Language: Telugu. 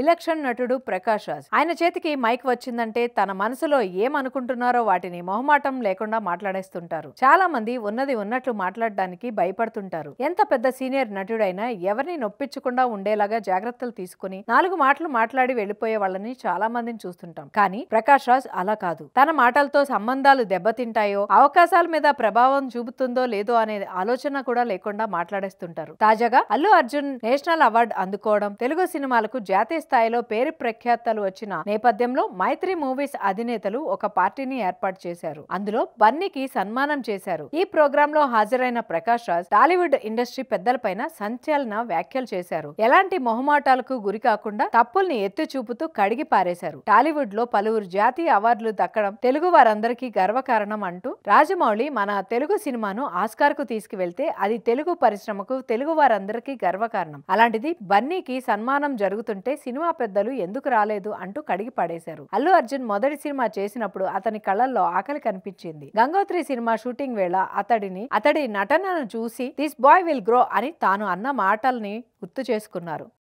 ఇలక్షన్ నటుడు ప్రకాష్ రాజ్ ఆయన చేతికి మైక్ వచ్చిందంటే తన మనసులో ఏమనుకుంటున్నారో వాటిని మొహమాటం లేకుండా మాట్లాడేస్తుంటారు చాలా మంది ఉన్నది ఉన్నట్లు మాట్లాడడానికి భయపడుతుంటారు ఎంత పెద్ద సీనియర్ నటుడైనా ఎవరిని నొప్పించకుండా ఉండేలాగా జాగ్రత్తలు తీసుకుని నాలుగు మాటలు మాట్లాడి వెళ్లిపోయే వాళ్ళని చాలా మందిని చూస్తుంటాం కానీ ప్రకాష్ రాజ్ అలా కాదు తన మాటలతో సంబంధాలు దెబ్బతింటాయో అవకాశాల మీద ప్రభావం చూపుతుందో లేదో అనే ఆలోచన కూడా లేకుండా మాట్లాడేస్తుంటారు తాజాగా అల్లు అర్జున్ నేషనల్ అవార్డు అందుకోవడం తెలుగు సినిమాలకు జాతీయ స్థాయిలో పేరు ప్రఖ్యాతలు వచ్చిన నేపథ్యంలో మైత్రి మూవీస్ అధినేతలు ఒక పార్టీని ఏర్పాటు చేశారు అందులో బన్నీకి సన్మానం చేశారు ఈ ప్రోగ్రామ్ లో హాజరైన ప్రకాష్ రాజ్ టాలీవుడ్ ఇండస్ట్రీ పెద్దలపైన సంచలన వ్యాఖ్యలు చేశారు ఎలాంటి మొహమాటాలకు గురి కాకుండా తప్పుల్ని ఎత్తి చూపుతూ కడిగి పారేశారు టాలీవుడ్ లో పలువురు జాతీయ అవార్డులు దక్కడం తెలుగు వారందరికీ గర్వకారణం అంటూ రాజమౌళి మన తెలుగు సినిమాను ఆస్కార్ కు తీసుకువెళ్తే అది తెలుగు పరిశ్రమకు తెలుగు వారందరికీ గర్వకారణం అలాంటిది బన్నీకి సన్మానం జరుగుతుంటే సినిమా పెద్దలు ఎందుకు రాలేదు అంటూ కడిగి పడేశారు అల్లు అర్జున్ మొదటి సినిమా చేసినప్పుడు అతని కళ్ళల్లో ఆకలి కనిపించింది గంగోత్రి సినిమా షూటింగ్ వేళ అతడిని అతడి నటనను చూసి దిస్ బాయ్ విల్ గ్రో అని తాను అన్న మాటల్ని గుర్తు చేసుకున్నారు